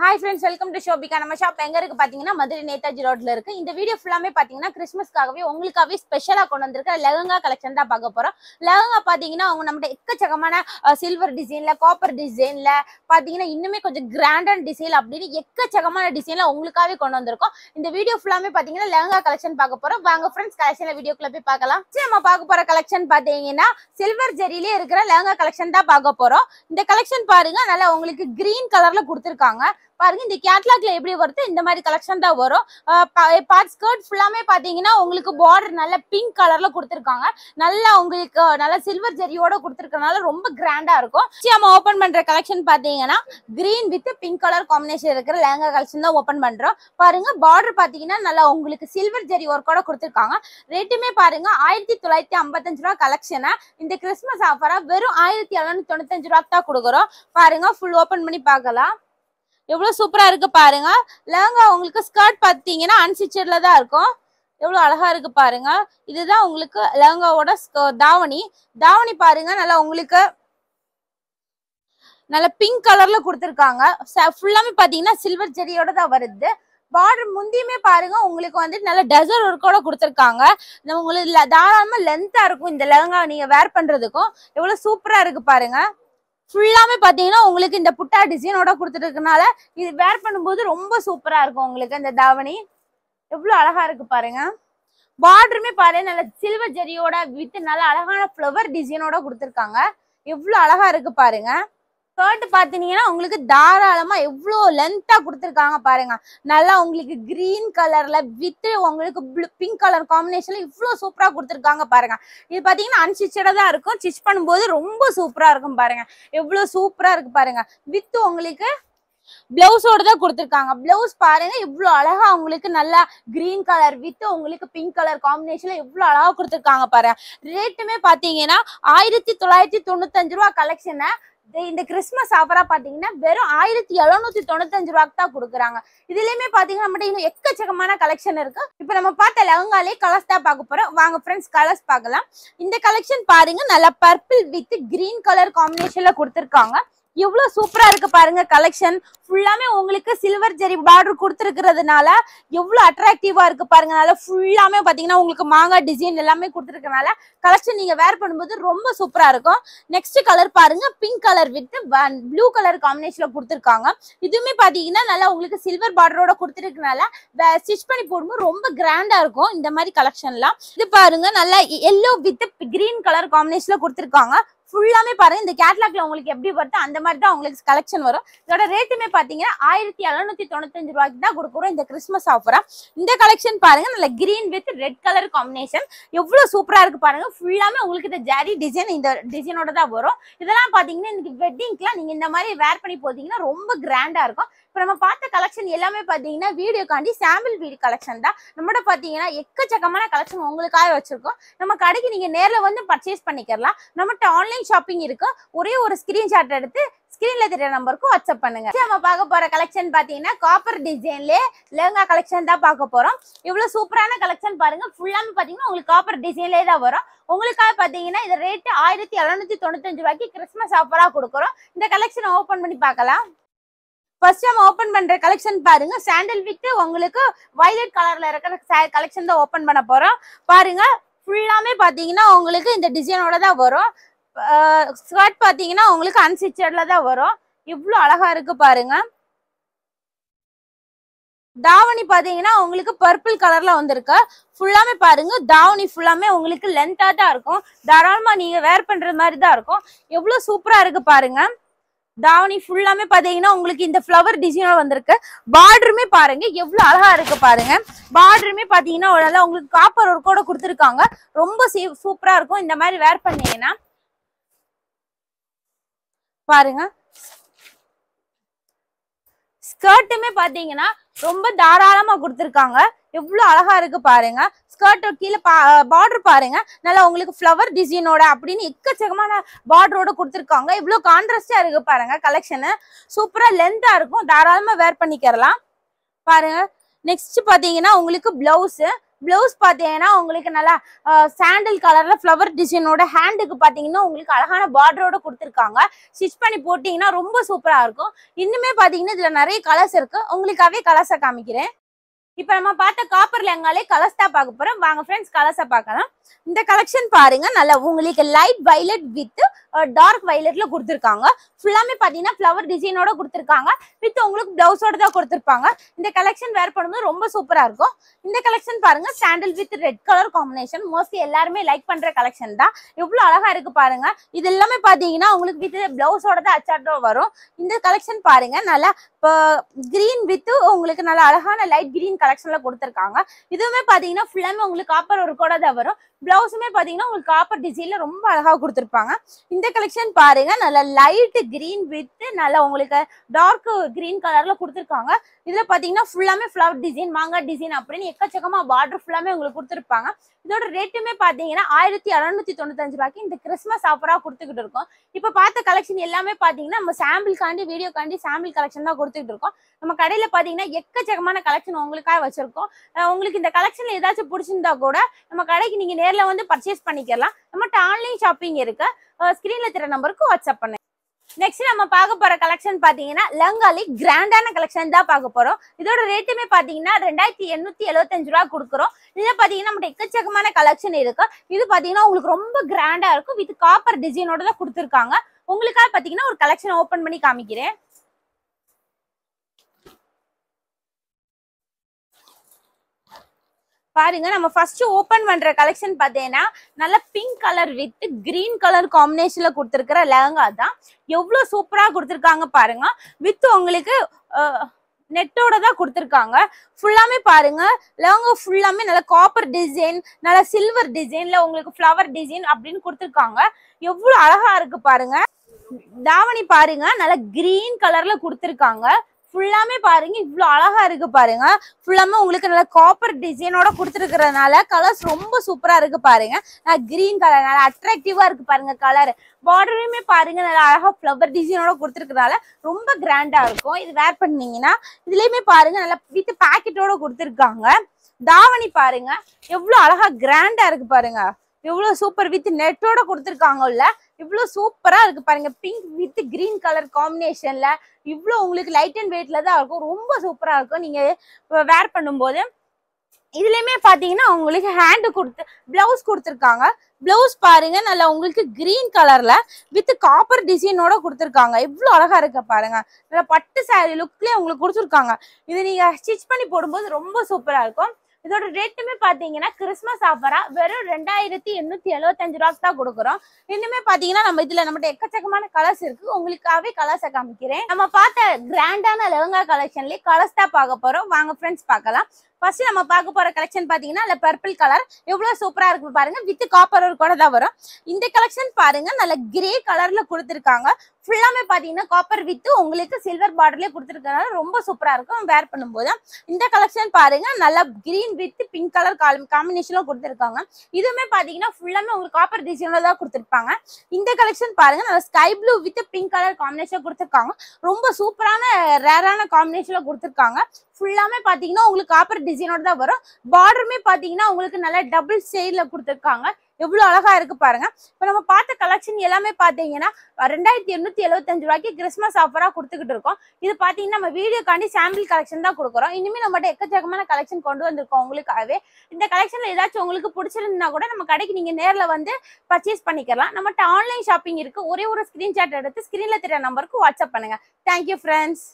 hi friends welcome to Shobika நம்ம shop எங்க இருக்கு பாத்தீங்கன்னா மதுரை நேதாஜி ரோட்ல இருக்கு இந்த வீடியோ ஃபுல்லாமே பாத்தீங்கன்னா கிறிஸ்மஸ்க்காகவே உங்களுக்காகவே ஸ்பெஷலா கொண்டு வந்திருக்க லெகங்கா கலெக்ஷன் தான் பார்க்க போறோம் லெகங்கா பாத்தீங்கன்னா அவங்க நம்மகிட்ட எக்கச்சக்கமான சில்வர் டிசைன்ல காப்பர் டிசைன்ல பாத்தீங்கன்னா இன்னுமே கொஞ்சம் கிராண்டான டிசைன் அப்படின்னு எக்கச்சக்கமான டிசைன்ல உங்களுக்காகவே கொண்டு வந்திருக்கோம் இந்த வீடியோ ஃபுல்லாமே பாத்தீங்கன்னா லெகங்கா கலெக்ஷன் பார்க்க போறோம் வாங்க ஃப்ரெண்ட்ஸ் கலெக்ஷன்ல வீடியோக்குள்ள போய் பார்க்கலாம் நம்ம பார்க்க போற கலெக்ஷன் பாத்தீங்கன்னா சில்வர் ஜெரியிலே இருக்கிற லெஹங்கா கலெக்ஷன் தான் பார்க்க போறோம் இந்த கலெக்ஷன் பாருங்க நல்லா உங்களுக்கு கிரீன் கலர்ல கொடுத்துருக்காங்க பாருங்க இந்த கேட்லாக்ல எப்படி வருது இந்த மாதிரி கலெக்ஷன் தான் வரும் பார்ட் ஸ்கர்ட் ஃபுல்லாமே பாத்தீங்கன்னா உங்களுக்கு பார்டர் நல்ல பிங்க் கலர்ல கொடுத்துருக்காங்க நல்லா உங்களுக்கு நல்ல சில்வர் ஜெரியோட கொடுத்துருக்கனால ரொம்ப கிராண்டா இருக்கும் நம்ம ஓபன் பண்ற கலெக்ஷன் பாத்தீங்கன்னா green with pink colour combination இருக்கிற லேங்கா கலெக்ஷன் தான் ஓபன் பண்றோம் பாருங்க பார்டர் பாத்தீங்கன்னா நல்லா உங்களுக்கு சில்வர் ஜெரி ஒர்க்கோட கொடுத்துருக்காங்க ரேட்டுமே பாருங்க ஆயிரத்தி தொள்ளாயிரத்தி ஐம்பத்தஞ்சு ரூபா கலெக்ஷனை இந்த கிறிஸ்மஸ் ஆஃபரா வெறும் ஆயிரத்தி எழுநூத்தி தொண்ணூத்தஞ்சு ரூபா தான் கொடுக்குறோம் பாருங்க ஃபுல் ஓபன் பண்ணி பார்க்கலாம் எவ்வளோ சூப்பராக இருக்குது பாருங்க லெஹங்கா உங்களுக்கு ஸ்கர்ட் பார்த்தீங்கன்னா அன்சிச்சரில் தான் இருக்கும் எவ்வளோ அழகாக இருக்குது பாருங்க இதுதான் உங்களுக்கு லெஹங்காவோட தாவணி தாவணி பாருங்க நல்லா உங்களுக்கு நல்ல பிங்க் கலர்ல கொடுத்துருக்காங்க ஃபுல்லாமே பார்த்தீங்கன்னா சில்வர் ஜெரியோட தான் வருது பார்டர் முந்தியுமே பாருங்க உங்களுக்கு வந்துட்டு நல்ல டெசர்ட் ஒர்க்கோட கொடுத்துருக்காங்க உங்களுக்கு தாராளமா லென்த்தா இருக்கும் இந்த லெஹங்கா நீங்க வேர் பண்றதுக்கும் எவ்வளவு சூப்பரா இருக்கு பாருங்க ஃபுல்லாமே பார்த்தீங்கன்னா உங்களுக்கு இந்த புட்டா டிசைனோட கொடுத்துருக்கனால இது வேர் பண்ணும்போது ரொம்ப சூப்பராக இருக்கும் உங்களுக்கு இந்த தாவணி எவ்வளோ அழகாக இருக்கு பாருங்க பார்டருமே பாருங்க நல்ல சில்வர் ஜெரியோட வித் நல்ல அழகான ஃப்ளவர் டிசைனோட கொடுத்துருக்காங்க எவ்வளோ அழகாக இருக்கு பாருங்க ஸ்கர்ட் பாத்தீங்கன்னா உங்களுக்கு தாராளமா எவ்வளவு லென்த்தா கொடுத்துருக்காங்க பாருங்க நல்லா உங்களுக்கு கிரீன் கலர்ல வித் உங்களுக்கு பிங்க் கலர் காம்பினேஷன்ல இவ்வளவு சூப்பரா கொடுத்துருக்காங்க பாருங்க இது பாத்தீங்கன்னா அன்ஸ்டிச்சடா தான் இருக்கும் ஸ்டிச் பண்ணும்போது ரொம்ப சூப்பரா இருக்கும் பாருங்க எவ்வளவு சூப்பரா இருக்கு பாருங்க வித் உங்களுக்கு பிளவுஸோட தான் கொடுத்துருக்காங்க பிளவுஸ் பாருங்க இவ்வளோ அழகா உங்களுக்கு நல்லா கிரீன் கலர் வித் உங்களுக்கு பிங்க் கலர் காம்பினேஷன்ல இவ்வளவு அழகா கொடுத்துருக்காங்க பாருங்க ரேட்டுமே பாத்தீங்கன்னா ஆயிரத்தி தொள்ளாயிரத்தி தொண்ணூத்தஞ்சு ரூபா கலெக்ஷனை இந்த கிறிஸ்மஸ் ஆஃபரா பாத்தீங்கன்னா வெறும் ஆயிரத்தி எழுநூத்தி தொண்ணூத்தஞ்சு ரூபாய்க்கு தான் கொடுக்குறாங்க இதுலயுமே பாத்தீங்கன்னா நம்ம இன்னும் எக்கச்சக்கமான கலெக்ஷன் இருக்கு இப்ப நம்ம பார்த்த லெஹங்காலே கலர்ஸ் தான் பார்க்க போறோம் வாங்க ஃப்ரெண்ட்ஸ் கலர்ஸ் பார்க்கலாம் இந்த கலெக்ஷன் பாருங்க நல்லா பர்பிள் வித் கிரீன் கலர் காம்பினேஷன்ல கொடுத்துருக்காங்க எவ்வளவு சூப்பரா இருக்கு பாருங்க கலெக்ஷன் ஃபுல்லாமே உங்களுக்கு சில்வர் ஜெரி பார்டர் கொடுத்துருக்கிறதுனால எவ்வளவு அட்ராக்டிவா இருக்கு பாருங்க அதனால ஃபுல்லாமே பாத்தீங்கன்னா உங்களுக்கு மாங்காய் டிசைன் எல்லாமே கொடுத்துருக்கனால கலெக்ஷன் நீங்க வேர் பண்ணும்போது ரொம்ப சூப்பரா இருக்கும் நெக்ஸ்ட் கலர் பாருங்க pink colour with blue colour காம்பினேஷன்ல கொடுத்துருக்காங்க இதுவுமே பாத்தீங்கன்னா நல்லா உங்களுக்கு சில்வர் பார்டரோட கொடுத்துருக்கனால ஸ்டிச் பண்ணி போடும்போது ரொம்ப கிராண்டா இருக்கும் இந்த மாதிரி கலெக்ஷன்லாம் இது பாருங்க நல்லா எல்லோ வித் கிரீன் கலர் காம்பினேஷன்ல கொடுத்துருக்காங்க ஃபுல்லாமே பாருங்க இந்த கேட்லாக்ல உங்களுக்கு எப்படி வருதோ அந்த மாதிரி தான் உங்களுக்கு கலெக்ஷன் வரும் இதோட ரேட்டுமே பாத்தீங்கன்னா ஆயிரத்தி எழுநூத்தி தொண்ணூத்தஞ்சு ரூபாய்க்கு தான் கொடுக்குறோம் இந்த கிறிஸ்மஸ் ஆஃபரா இந்த கலெக்ஷன் பாருங்க நல்ல green with red colour combination எவ்வளவு சூப்பரா இருக்கு பாருங்க ஃபுல்லாமே உங்களுக்கு இந்த ஜாரி டிசைன் இந்த டிசைனோட தான் வரும் இதெல்லாம் பாத்தீங்கன்னா இந்த வெட்டிங்க்குலாம் நீங்க இந்த மாதிரி வேர் பண்ணி போத்தீங்கன்னா ரொம்ப கிராண்டா இருக்கும் இப்போ நம்ம பார்த்த கலெக்ஷன் எல்லாமே பார்த்தீங்கன்னா வீடியோ காண்டி சாம்பிள் வீடு கலெக்ஷன் தான் நம்மகிட்ட பார்த்தீங்கன்னா எக்கச்சக்கமான கலெக்ஷன் உங்களுக்காக வச்சிருக்கோம் நம்ம கடைக்கு நீங்கள் நேரில் வந்து பர்ச்சேஸ் பண்ணிக்கலாம் நம்மகிட்ட ஆன்லைன் ஆன்லைன் ஷாப்பிங் இருக்கும் ஒரே ஒரு ஸ்கிரீன்ஷாட் எடுத்து ஸ்கிரீன்ல தெரியற நம்பருக்கு வாட்ஸ்அப் பண்ணுங்க நம்ம பார்க்க போற கலெக்ஷன் பாத்தீங்கன்னா காப்பர் டிசைன்ல லெங்கா கலெக்ஷன் தான் பார்க்க போறோம் இவ்வளவு சூப்பரான கலெக்ஷன் பாருங்க ஃபுல்லாமே பாத்தீங்கன்னா உங்களுக்கு காப்பர் டிசைன்லேயே தான் வரும் உங்களுக்காக பாத்தீங்கன்னா இது ரேட்டு ஆயிரத்தி எழுநூத்தி தொண்ணூத்தஞ்சு ரூபாய்க்கு கிறிஸ்மஸ் ஆஃபரா கொடுக்குறோம் இந்த கலெக்ஷன் ஓபன் பண்ணி பார்க்கலாம் ஃபர்ஸ்ட் நம்ம ஓப்பன் பண்ற கலெக்ஷன் பாருங்க சாண்டல் வித்து உங்களுக்கு வைலட் கலர்ல இருக்கிற கலெக்ஷன் தான் ஓப்பன் பண்ண போறோம் பாருங்க ஃபுல்லாமே பாத்தீங்கன்னா உங்களுக்கு இந்த டிசைனோட தான் வரும் ஸ்கர்ட் பார்த்தீங்கன்னா உங்களுக்கு அன்சிச்சர்டில் தான் வரும் இவ்வளோ அழகாக இருக்குது பாருங்க தாவணி பார்த்தீங்கன்னா உங்களுக்கு பர்பிள் கலரில் வந்திருக்கு ஃபுல்லாமே பாருங்க தாவணி ஃபுல்லாமே உங்களுக்கு லென்த்தாக தான் இருக்கும் தாராளமாக நீங்கள் வேர் பண்ணுற மாதிரி தான் இருக்கும் எவ்வளோ சூப்பராக இருக்குது பாருங்க தாவணி ஃபுல்லாமே பார்த்தீங்கன்னா உங்களுக்கு இந்த ஃப்ளவர் டிசைனோட வந்திருக்கு பார்டருமே பாருங்க எவ்வளோ அழகா இருக்கு பாருங்க பார்டருமே பார்த்தீங்கன்னா உங்களுக்கு காப்பர் ஒரு கூட கொடுத்துருக்காங்க ரொம்ப சூப்பராக இருக்கும் இந்த மாதிரி வேர் பண்ணீங்கன்னா பாருங்க ஸ்கர்ட்டுமே பாத்தீங்கன்னா ரொம்ப தாராளமா கொடுத்துருக்காங்க எவ்வளவு அழகா இருக்கு பாருங்க ஸ்கர்ட்டோட கீழே பார்டர் பாருங்க நல்லா உங்களுக்கு ஃப்ளவர் டிசைனோட அப்படின்னு எக்கச்சக்கமான பார்டரோட கொடுத்துருக்காங்க இவ்வளவு கான்ட்ராஸ்டா இருக்கு பாருங்க கலெக்ஷனு சூப்பரா லென்தா இருக்கும் தாராளமா வேர் பண்ணிக்கிறலாம் பாருங்க நெக்ஸ்ட் பாத்தீங்கன்னா உங்களுக்கு பிளவுஸ் பிளவுஸ் பார்த்தீங்கன்னா உங்களுக்கு நல்லா சாண்டில் கலர்ல ஃப்ளவர் டிசைனோட ஹேண்டுக்கு பார்த்தீங்கன்னா உங்களுக்கு அழகான பார்டரோட கொடுத்துருக்காங்க ஸ்டிச் பண்ணி போட்டிங்கன்னா ரொம்ப சூப்பராக இருக்கும் இன்னுமே பார்த்தீங்கன்னா இதில் நிறைய கலர்ஸ் இருக்கு உங்களுக்காகவே கலர்ஸை காமிக்கிறேன் இப்போ நம்ம பார்த்த காப்பர் லெங்காலே கலர்ஸ் தான் பார்க்க போகிறோம் வாங்க ஃப்ரெண்ட்ஸ் கலர்ஸை பார்க்கலாம் இந்த கலெக்ஷன் பாருங்க நல்லா உங்களுக்கு லைட் வைலட் வித் டார்க் வயலட்ல கொடுத்துருக்காங்க ஃபுல்லாமே பார்த்தீங்கன்னா ஃப்ளவர் டிசைனோட கொடுத்துருக்காங்க வித் உங்களுக்கு பிளவுஸோட தான் கொடுத்துருப்பாங்க இந்த கலெக்ஷன் வேர் பண்ணும்போது ரொம்ப சூப்பராக இருக்கும் இந்த கலெக்ஷன் பாருங்க sandal with red colour combination mostly எல்லாருமே லைக் பண்ற கலெக்ஷன் தான் எவ்வளோ அழகா இருக்கு பாருங்க இது எல்லாமே பார்த்தீங்கன்னா உங்களுக்கு வித் பிளவுஸோட தான் அச்சாட்டோ வரும் இந்த கலெக்ஷன் பாருங்க நல்லா இப்போ கிரீன் வித் உங்களுக்கு நல்லா அழகான லைட் கிரீன் கலெக்ஷன்ல கொடுத்துருக்காங்க இதுவுமே பார்த்தீங்கன்னா ஃபுல்லாமே உங்களுக்கு காப்பர் ஒரு கூட தான் வரும் பிளவுஸுமே பார்த்தீங்கன்னா உங்களுக்கு காப்பர் டிசைன்ல ரொம்ப அழகாக கொடுத்துருப்பாங்க இந்த கலெக்ஷன் பாருங்க நல்ல லைட் கிரீன் வித் நல்ல உங்களுக்கு டார்க் கிரீன் கலர்ல கொடுத்துருக்காங்க இதுல பாத்தீங்கன்னா ஃபுல்லாமே ஃபிளவர் டிசைன் மாங்காய் டிசைன் அப்படின்னு எக்கச்சக்கமா பார்டர் ஃபுல்லாமே உங்களுக்கு கொடுத்துருப்பாங்க இதோட ரேட்டுமே பாத்தீங்கன்னா ஆயிரத்தி அறநூத்தி தொண்ணூத்தஞ்சு ரூபாய்க்கு இந்த கிறிஸ்மஸ் ஆஃபரா கொடுத்துக்கிட்டு இருக்கோம் இப்ப பார்த்த கலெக்ஷன் எல்லாமே பாத்தீங்கன்னா நம்ம சாம்பிள்காண்டி வீடியோக்காண்டி சாம்பிள் கலெக்ஷன் தான் கொடுத்துக்கிட்டு இருக்கோம் நம்ம கடையில பாத்தீங்கன்னா எக்கச்சக்கமான கலெக்ஷன் உங்களுக்காக வச்சிருக்கோம் உங்களுக்கு இந்த கலெக்ஷன்ல ஏதாச்சும் பிடிச்சிருந்தா கூட நம்ம கடைக்கு நீங்க நேரில் வந்து பர்ச்சேஸ் பண்ணிக்கலாம் நம்மகிட்ட ஆன்லைன் ஷாப்பிங் இருக்கு ஸ்கிரீன்ல திற நம்பருக்கு வாட்ஸ்அப் பண்ணு நெக்ஸ்ட் நம்ம பார்க்க போற கலெக்ஷன் பாத்தீங்கன்னா லங்காலி கிராண்டான கலெக்ஷன் தான் பார்க்க போறோம் இதோட ரேட்டுமே பாத்தீங்கன்னா ரெண்டாயிரத்தி எண்ணூத்தி அஞ்சு ரூபா கொடுக்குறோம் இதுல பாத்தீங்கன்னா நம்ம எக்கச்சக்கமான கலெக்ஷன் இருக்கு இது பாத்தீங்கன்னா உங்களுக்கு ரொம்ப கிராண்டா இருக்கும் வித் காப்பர் டிசைனோட தான் கொடுத்துருக்காங்க உங்களுக்காக பாத்தீங்கன்னா ஒரு கலெக்ஷன் ஓபன் பண்ணி காமிக்கிறேன் பாருங்க நம்ம ஃபர்ஸ்ட் ஓபன் பண்ற கலெக்ஷன் பாத்தீங்கன்னா நல்ல pink colour with green colour காம்பினேஷன்ல கொடுத்திருக்கிற லெஹங்கா தான் எவ்வளவு சூப்பரா கொடுத்திருக்காங்க பாருங்க வித் உங்களுக்கு நெட்டோட தான் கொடுத்துருக்காங்க ஃபுல்லாமே பாருங்க லெஹங்கா ஃபுல்லாமே நல்ல காப்பர் டிசைன் நல்ல சில்வர் டிசைன்ல உங்களுக்கு ஃப்ளவர் டிசைன் அப்படின்னு கொடுத்துருக்காங்க எவ்வளவு அழகா இருக்கு பாருங்க தாவணி பாருங்க நல்ல கிரீன் கலர்ல கொடுத்துருக்காங்க ஃபுல்லாமே பாருங்க இவ்வளோ அழகா இருக்கு பாருங்க ஃபுல்லாமே உங்களுக்கு நல்ல காப்பர் டிசைனோட கொடுத்துருக்கறதுனால கலர்ஸ் ரொம்ப சூப்பரா இருக்கு பாருங்க நான் கிரீன் கலர் நல்லா அட்ராக்டிவா இருக்கு பாருங்க கலர் பார்டருமே பாருங்க நல்லா அழகா ஃப்ளவர் டிசைனோட கொடுத்துருக்கனால ரொம்ப கிராண்டா இருக்கும் இது வேர் பண்ணீங்கன்னா இதுலயுமே பாருங்க நல்லா வீட்டு பேக்கெட்டோட கொடுத்துருக்காங்க தாவணி பாருங்க எவ்வளவு அழகா கிராண்டா இருக்கு பாருங்க இவ்வளோ சூப்பர் வித் நெட்டோட கொடுத்துருக்காங்கல்ல இவ்வளோ சூப்பராக இருக்குது பாருங்கள் பிங்க் வித் க்ரீன் கலர் காம்பினேஷனில் இவ்வளோ உங்களுக்கு லைட் அண்ட் வெயிட்டில் தான் இருக்கும் ரொம்ப சூப்பராக இருக்கும் நீங்கள் வேர் பண்ணும்போது இதுலயுமே பாத்தீங்கன்னா உங்களுக்கு ஹேண்டு கொடுத்து பிளவுஸ் கொடுத்துருக்காங்க பிளவுஸ் பாருங்க நல்லா உங்களுக்கு கிரீன் கலர்ல வித் காப்பர் டிசைனோட கொடுத்துருக்காங்க இவ்வளோ அழகா இருக்க பாருங்க நல்லா பட்டு சாரி லுக்லயே உங்களுக்கு கொடுத்துருக்காங்க இது நீங்க ஸ்டிச் பண்ணி போடும்போது ரொம்ப சூப்பரா இருக்கும் இதோட ரேட்டுமே பாத்தீங்கன்னா கிறிஸ்மஸ் ஆஃபரா வெறும் ரெண்டாயிரத்தி எண்ணூத்தி எழுபத்தஞ்சு ரூபாய்க்கு தான் கொடுக்குறோம் இன்னுமே பாத்தீங்கன்னா நம்ம இதுல நம்மகிட்ட எக்கச்சக்கமான கலர்ஸ் இருக்கு உங்களுக்காகவே கலர்ஸை காமிக்கிறேன் நம்ம பார்த்த கிராண்டான லெவங்கா கலெக்ஷன்லயே கலர்ஸ் தான் பார்க்க போறோம் வாங்க ஃப்ரெண்ட்ஸ் பார்க்கலாம் ஃபர்ஸ்ட் நம்ம பார்க்க போற கலெக்ஷன் பாத்தீங்கன்னா இல்ல பர்பிள் கலர் எவ்வளவு சூப்பரா இருக்கு பாருங்க வித் காப்பர் கூட தான் வரும் இந்த கலெக்ஷன் பாருங்க நல்ல கிரே கலர்ல கொடுத்துருக்காங்க ஃபுல்லாமே பாத்தீங்கன்னா காப்பர் வித்து உங்களுக்கு சில்வர் பார்டர்லேயே கொடுத்துருக்கனால ரொம்ப சூப்பரா இருக்கும் வேர் பண்ணும்போது இந்த கலெக்ஷன் பாருங்க நல்லா கிரீன் வித் பிங்க் கலர் காம்பினேஷன்ல கொடுத்துருக்காங்க இதுவுமே பாத்தீங்கன்னா ஃபுல்லாமே உங்களுக்கு காப்பர் டிசைன்ல தான் கொடுத்துருப்பாங்க இந்த கலெக்ஷன் பாருங்க நல்லா sky blue with pink colour combination கொடுத்துருக்காங்க ரொம்ப சூப்பரான ரேரான காம்பினேஷன்ல கொடுத்துருக்காங்க ஃபுல்லாமே பாத்தீங்கன்னா உங்களுக்கு காப்பர் டிசைனோட தான் வரும் பார்டருமே பார்த்தீங்கன்னா உங்களுக்கு நல்லா டபுள் ஸ்டைலில் கொடுத்துருக்காங்க எவ்வளோ அழகா இருக்கு பாருங்க இப்போ நம்ம பார்த்த கலெக்ஷன் எல்லாமே பார்த்தீங்கன்னா ரெண்டாயிரத்தி எண்ணூத்தி எழுபத்தஞ்சு ரூபாய்க்கு கிறிஸ்மஸ் ஆஃபராக கொடுத்துக்கிட்டு இருக்கோம் இது பார்த்தீங்கன்னா நம்ம வீடியோக்காண்டி சாம்பிள் கலெக்ஷன் தான் கொடுக்குறோம் இனிமேல் நம்மகிட்ட எக்கச்சக்கமான கலெக்ஷன் கொண்டு வந்திருக்கோம் உங்களுக்காகவே இந்த கலெக்ஷன்ல ஏதாச்சும் உங்களுக்கு பிடிச்சிருந்தா கூட நம்ம கடைக்கு நீங்கள் நேரில் வந்து பர்ச்சேஸ் பண்ணிக்கலாம் நம்மகிட்ட ஆன்லைன் ஷாப்பிங் இருக்கு ஒரே ஒரு ஸ்கிரீன்ஷாட் எடுத்து ஸ்கிரீன்ல தெரிய நம்பருக்கு வாட்ஸ்அப் பண்ணுங்க தேங்க்யூ ஃப்ரெண்ட்ஸ்